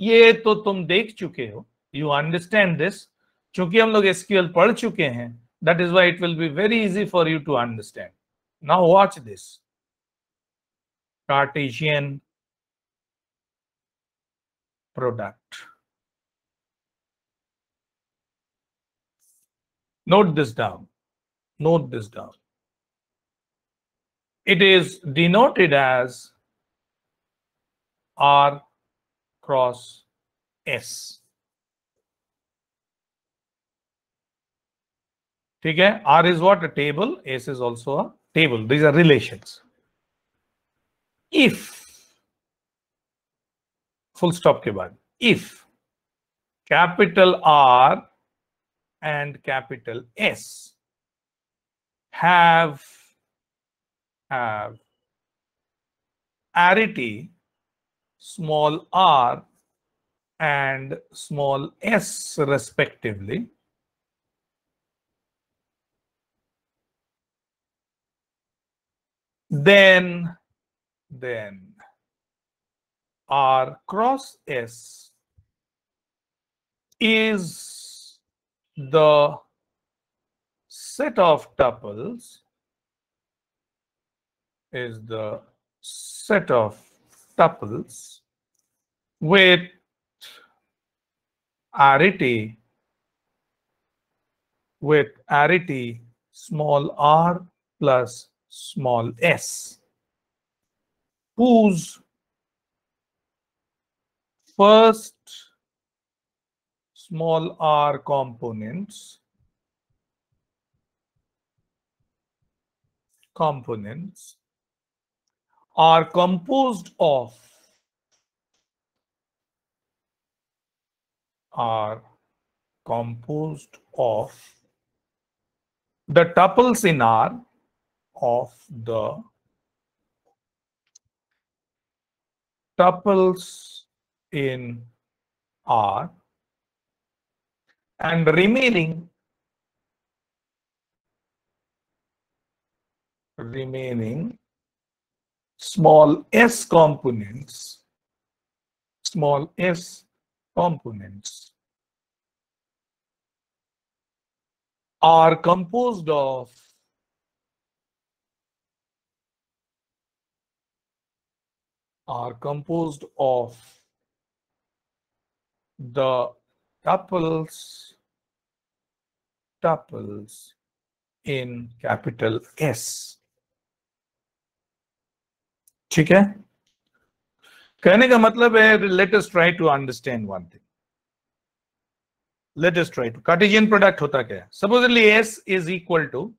ये तो तुम देख चुके हो, you understand this, चुकि हम लोग SQL पढ़ that is why it will be very easy for you to understand. Now watch this, Cartesian product. Note this down. Note this down. It is denoted as R cross S. Okay? R is what a table, S is also a table. These are relations. If full stop के बाद if capital R and capital S have, have arity small r and small s respectively. Then, then r cross s is the set of tuples is the set of tuples with arity with arity small r plus small s whose first small r components components are composed of are composed of the tuples in R of the tuples in R and remaining remaining small s components small s components are composed of are composed of the tuples tuples in capital S. Chica? let us try to understand one thing. Let us try to. Cartesian product hota kaya. Supposedly S is equal to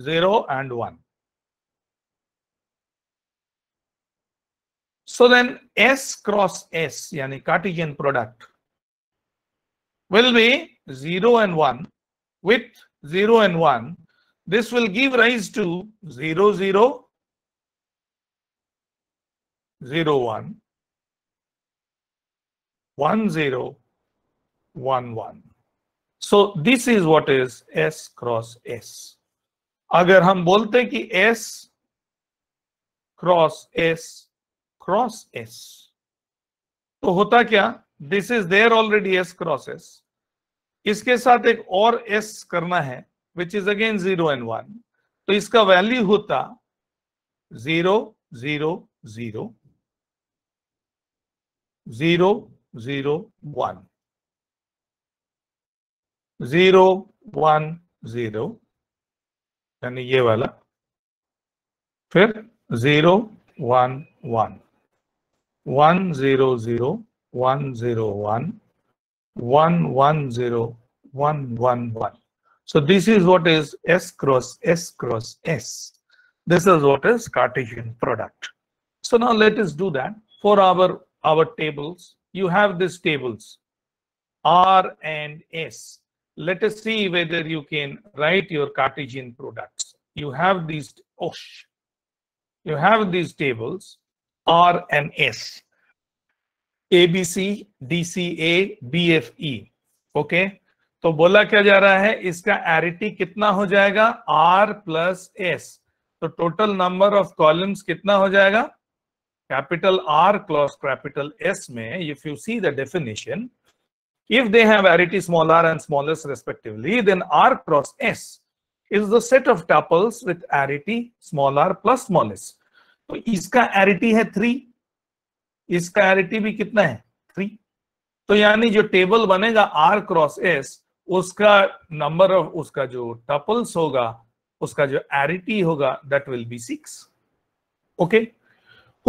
0 and 1. So then S cross S, yani Cartesian product, will be 0 and 1 with 0 and 1. This will give rise to 0, 0, 0, 1, 1, 0, 1, 1. So this is what is S cross S. अगर हम बोलते कि S cross S cross S तो होता क्या This is there already S cross S इसके साथ एक और एस करना है which is again zero and one तो इसका वैल्यू होता zero zero zero zero zero one zero one zero यानी ये वाला फिर zero one one one zero zero one zero one 110111. So this is what is S cross S cross S. This is what is Cartesian product. So now let us do that for our, our tables. You have these tables R and S. Let us see whether you can write your Cartesian products. You have these, oh, you have these tables R and S. ABC, DCA, BFE. Okay okay? तो बोला क्या जा रहा है इसका एरिटी कितना हो जाएगा R प्लस एस तो टोटल नंबर ऑफ कॉलम्स कितना हो जाएगा capital R cross capital S में if you see the definition if they have arity small r and small s respectively then r cross s is the set of tuples with arity small r plus small s तो इसका arity है 3 इसका एरिटी भी कितना है three तो यानी जो टेबल बनेगा आर क्रॉस एस उसका नंबर ऑफ उसका जो टपल्स होगा उसका जो एरिटी होगा that will be six okay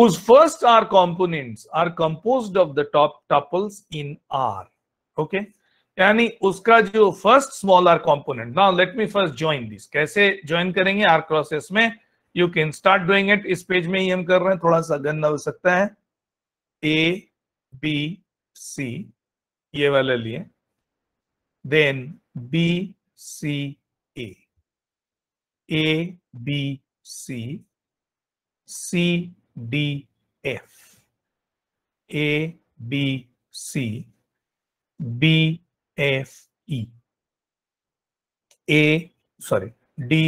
उस first R component are compose of the top tuples in R okay यानी उसका जो first small R component now let me first join this कैसे ज्वाइन करेंगे आर एस में you can start doing it इस page में ही हम कर रहे हैं थोड़ा सा गंदा हो सकता है ए बी सी ये वाला लिए then B C A A B C C D F A B C B F E A sorry D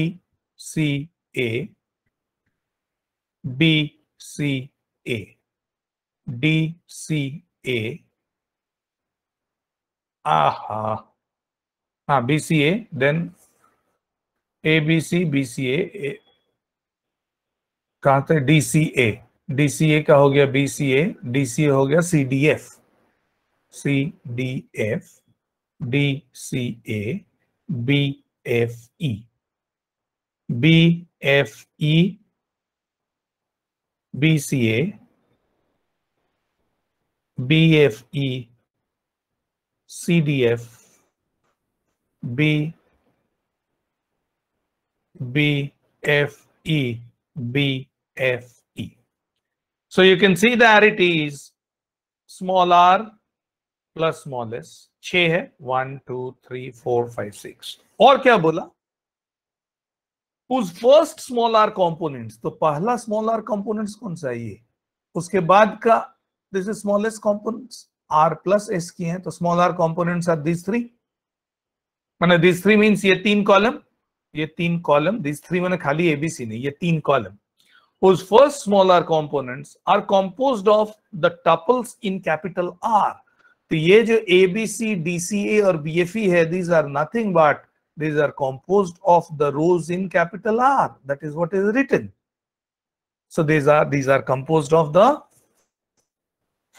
C A B C A D C A आ हाँ, B C A then A B C B C A कहा था D C A D C ए का हो गया B C A D C A हो गया C D F C D F D C A B F E B F E B C A BFE, CDF, B, B, F E, B F E So you can see that it is small r plus small s. छ है one two three four five six और क्या बोला उस first small are components तो पहला small R component कौन सा है ये उसके बाद का this is smallest components. R plus S की हैं तो small r components are these three. मैंने these three means ये तीन column, ये तीन column, these three मैंने खाली A B C नहीं, ये तीन column. Whose first small r components are composed of the tuples in capital R. to ye jo A B C D C A और B F E hai these are nothing but these are composed of the rows in capital R. That is what is written. So these are these are composed of the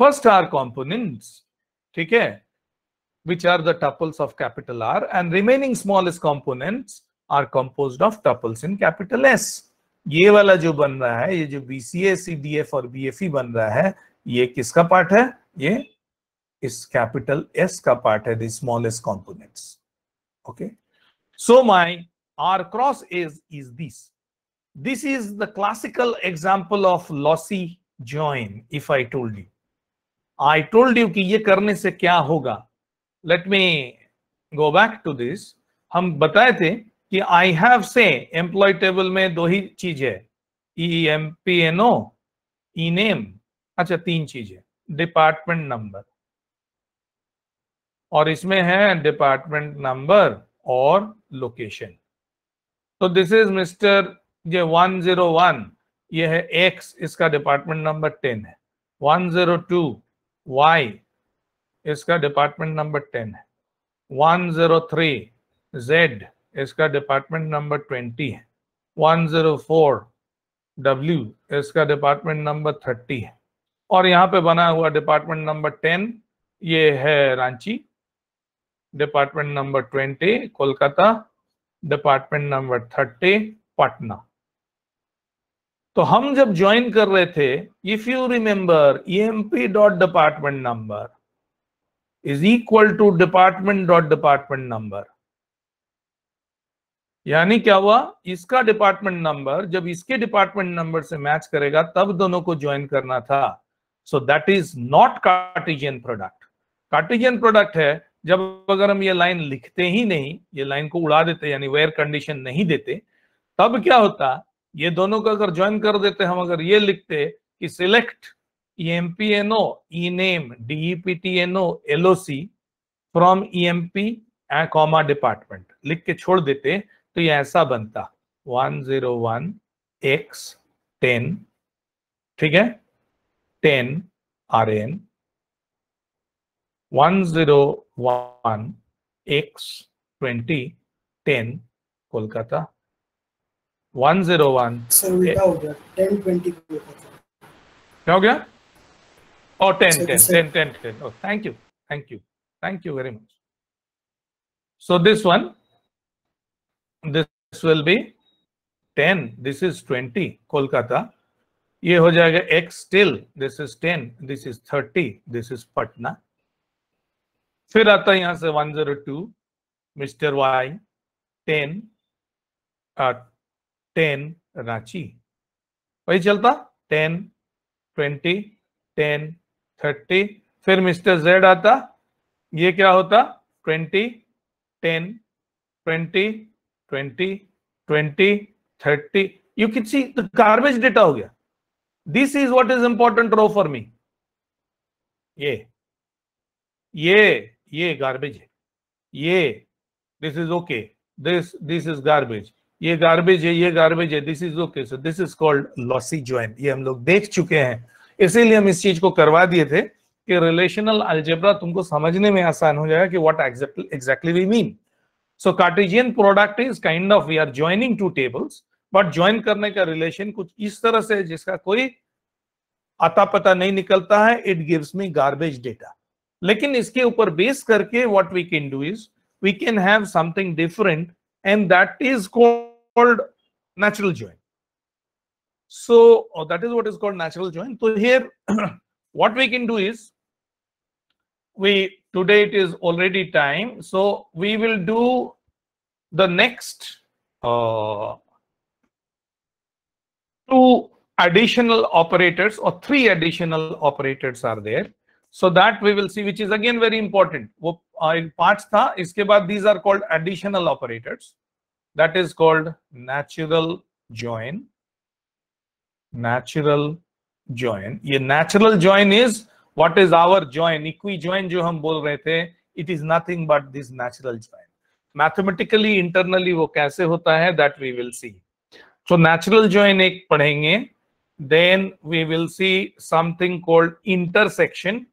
First are components, ठीक है, which are the tuples of capital R, and remaining smallest components are composed of tuples in capital S. ये वाला जो बन रहा है, ये जो BCA, CDF और BFE बन रहा है, ये किसका पार्ट है? ये इस कैपिटल S का पार्ट है, the smallest components. Okay, so my R cross S is this. This is the classical example of lossy join, if I told you. I told you कि ये करने से क्या होगा let me go back to this हम बताए थे कि I have say employee table में दो ही चीज है E M P N O E name अच्छा तीन चीज है डिपार्टमेंट नंबर और इसमें है डिपार्टमेंट नंबर और लोकेशन तो दिस इज मिस्टर ये 101 ये है एक्स इसका डिपार्टमेंट नंबर 10 है 102 वाई इसका डिपार्टमेंट नंबर टेन है वन ज़ीरो थ्री जेड इसका डिपार्टमेंट नंबर ट्वेंटी है वन ज़ीरो फोर डब्ल्यू इसका डिपार्टमेंट नंबर थर्टी है और यहाँ पे बना हुआ डिपार्टमेंट नंबर टेन ये है Ranchi department number twenty Kolkata department number thirty Patna तो हम जब ज्वाइन कर रहे थे if you remember E dot department number is equal to department dot department number यानी क्या हुआ इसका डिपार्टमेंट नंबर जब इसके डिपार्टमेंट नंबर से मैच करेगा तब दोनों को ज्वाइन करना था so that is not cartesian product cartesian product है जब अगर हम ये लाइन लिखते ही नहीं ये लाइन को उड़ा देते यानी वेयर कंडीशन नहीं देते तब क्या होता ये दोनों का अगर ज्वाइन कर देते हम अगर ये लिखते कि select E M P N O E name T N O L O C from E M P A comma department लिख के छोड़ देते तो ये ऐसा बनता one zero one X ten ठीक है ten R N one zero one X twenty ten Kolkata क्या हो गया oh ten ten ten ten ten thank you thank you thank you very much so this one this will be ten this is twenty Kolkata ये हो जाएगा X still this is ten this is thirty this is Patna फिर आता है यहां से one zero two mister Y ten ten Ranchi वही चलता टेन ट्वेंटी टेन थर्टी फिर मिस्टर जेड आता ये क्या होता twenty ten twenty twenty twenty thirty you can see तो गार्बेज डेटा हो गया this is what is important row for मी ये ये ये गार्बेज है ये this is okay this this is garbage ये गार्बेज है ये गार्बेज है this is okay so this is called lossy join ये हम लोग देख चुके हैं इसीलिए हम इस चीज को करवा दिए थे कि रिलेशनल अल्जेब्रा तुमको समझने में आसान हो जाएगा कि what exactly we mean so cartesian product is kind of we are joining two tables but join करने का रिलेशन कुछ इस तरह से जिसका कोई आता पता नहीं निकलता है it gives me garbage data लेकिन इसके ऊपर बेस करके what we can do is we can have something different and that is called natural join. So oh, that is what is called natural join. So here, what we can do is, we today it is already time. So we will do the next uh, two additional operators or three additional operators are there. So that we will see, which is again very important. Part था इसके बाद these are called additional operators that is called natural join natural join ये natural join is what is our join equi join जो हम बोल रहे थे it is nothing but this natural join mathematically internally वो कैसे होता है that we will see so natural join एक पढ़ेंगे then we will see something called intersection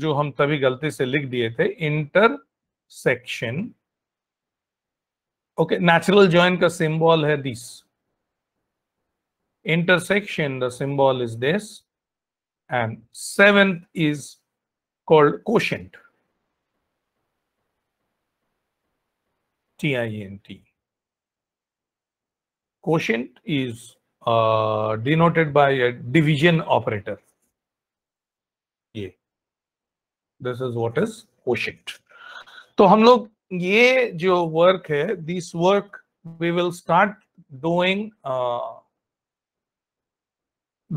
जो हम तभी गलती से लिख दिए थे इंटरसेक्शन ओके नेचुरल ज्वाइन का सिंबल है this intersection the symbol is this and seventh is called quotient T I N T quotient is denoted by division operator this is what is quotient so hum ye jo work hai this work we will start doing uh,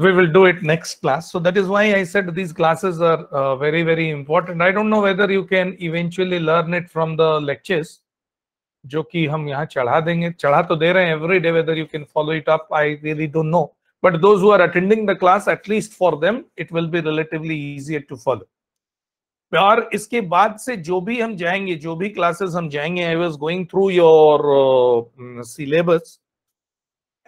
we will do it next class so that is why i said these classes are uh, very very important i don't know whether you can eventually learn it from the lectures jo ki hum yahan chadha denge chadha to de every day whether you can follow it up i really don't know but those who are attending the class at least for them it will be relatively easier to follow और इसके बाद से जो भी हम जाएंगे जो भी क्लासेस हम जाएंगे I was going through your syllabus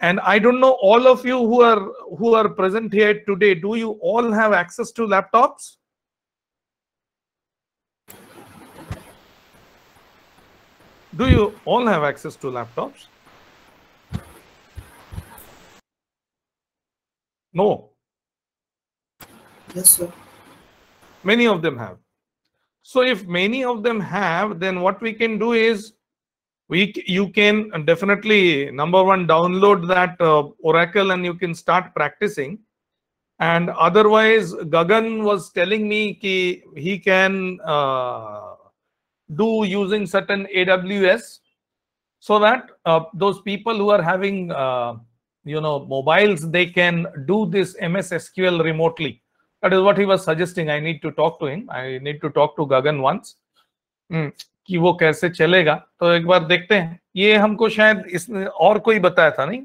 and I don't know all of you who who are present here today do you all have access to laptops do you all have access to laptops no yes sir many of them have So if many of them have, then what we can do is we you can definitely number one download that uh, oracle and you can start practicing and otherwise gagan was telling me ki he can uh, do using certain aws so that uh, those people who are having uh, you know mobiles they can do this ms sql remotely that is what he was suggesting. I need to talk to him. I need to talk to Gagan once. Hmm. कि वो कैसे चलेगा तो एक बार देखते हैं ये हमको शायद इसने और कोई बताया था नहीं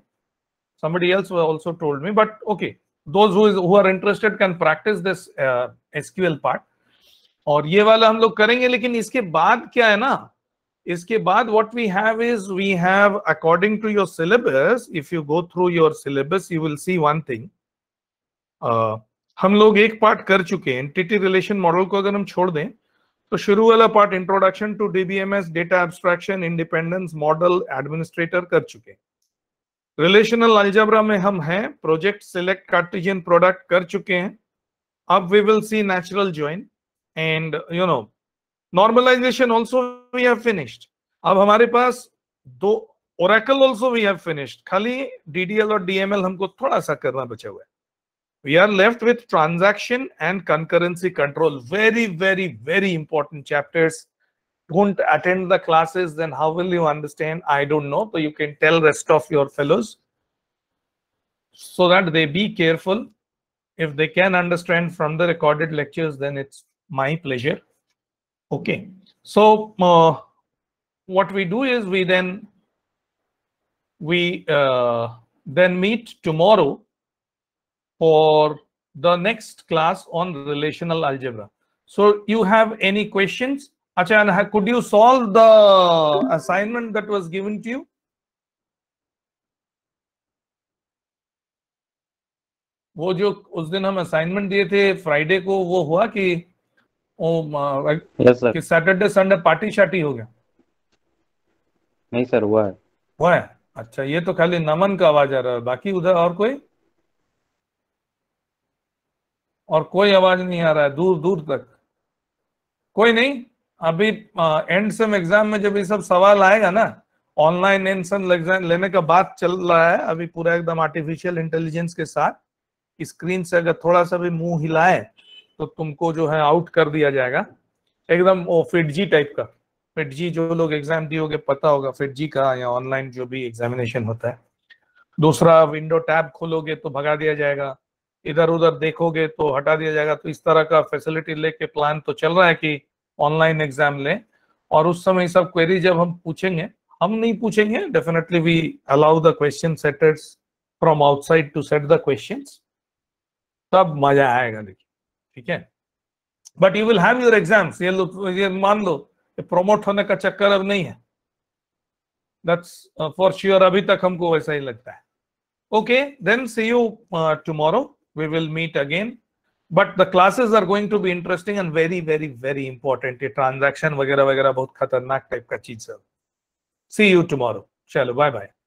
somebody else also told me but okay those who is who are interested can practice this uh, SQL part और ये वाला हम लोग करेंगे लेकिन इसके बाद क्या है ना इसके बाद what we have is we have according to your syllabus if you go through your syllabus you will see one thing uh, हम लोग एक पार्ट कर चुके हैं एंटिटी रिलेशन मॉडल को अगर हम छोड़ दें तो शुरू वाला part introduction to DBMS data abstraction independence model administrator कर चुके हैं रिलेशनल अलजबरा में हम हैं प्रोजेक्ट सिलेक्ट कार्टिजियन प्रोडक्ट कर चुके हैं अब we will see natural join and you know normalization also we have finished अब हमारे पास दो Oracle also we have finished खाली डीडीएल और डीएमएल हमको थोड़ा सा करना बचा हुआ है we are left with transaction and concurrency control very very very important chapters don't attend the classes then how will you understand i don't know so you can tell rest of your fellows so that they be careful if they can understand from the recorded lectures then it's my pleasure okay so uh, what we do is we then we uh, then meet tomorrow for the next class on relational algebra. So you have any questions? Achan, could you solve the assignment that was given to you? वो जो उस दिन हम assignment दिए थे Friday को वो हुआ कि yes, कि सैटरडे संडे पार्टी शार्टी हो गया नहीं सर हुआ है हुआ है अच्छा ये तो खाली नमन का आवाज आ रहा है बाकी उधर और कोई और कोई आवाज नहीं आ रहा है दूर दूर तक कोई नहीं अभी एंड सेम एग्जाम में जब ये सब सवाल आएगा ना ऑनलाइन एंड सेम एग्जाम लेने का बात चल रहा है अभी पूरा एकदम आर्टिफिशियल इंटेलिजेंस के साथ स्क्रीन से अगर थोड़ा सा भी मुंह हिलाए तो तुमको जो है आउट कर दिया जाएगा एकदम वो फिटजी टाइप का फिटजी जो लोग एग्जाम दिए होंगे पता होगा फिटजी का या ऑनलाइन जो भी एग्जामिनेशन होता है दूसरा विंडो टैब खोलोगे तो भगा दिया जाएगा इधर उधर देखोगे तो हटा दिया जाएगा तो इस तरह का फैसिलिटी लेके प्लान तो चल रहा है कि ऑनलाइन एग्जाम लें और उस समय सब क्वेरी जब हम पूछेंगे हम नहीं पूछेंगे definitely we allow the question setters from outside to set the question तब मजा आएगा देखिए ठीक है but you will have your exams ये ये मान लो प्रमोट होने का चक्कर अब नहीं है दैट्स फॉर श्योर अभी तक हमको वैसा ही लगता है okay then see you tomorrow we will meet again but the classes are going to be interesting and very very very important A transaction vagara vagara बहुत खतरनाक type का चीज see you tomorrow chalo bye bye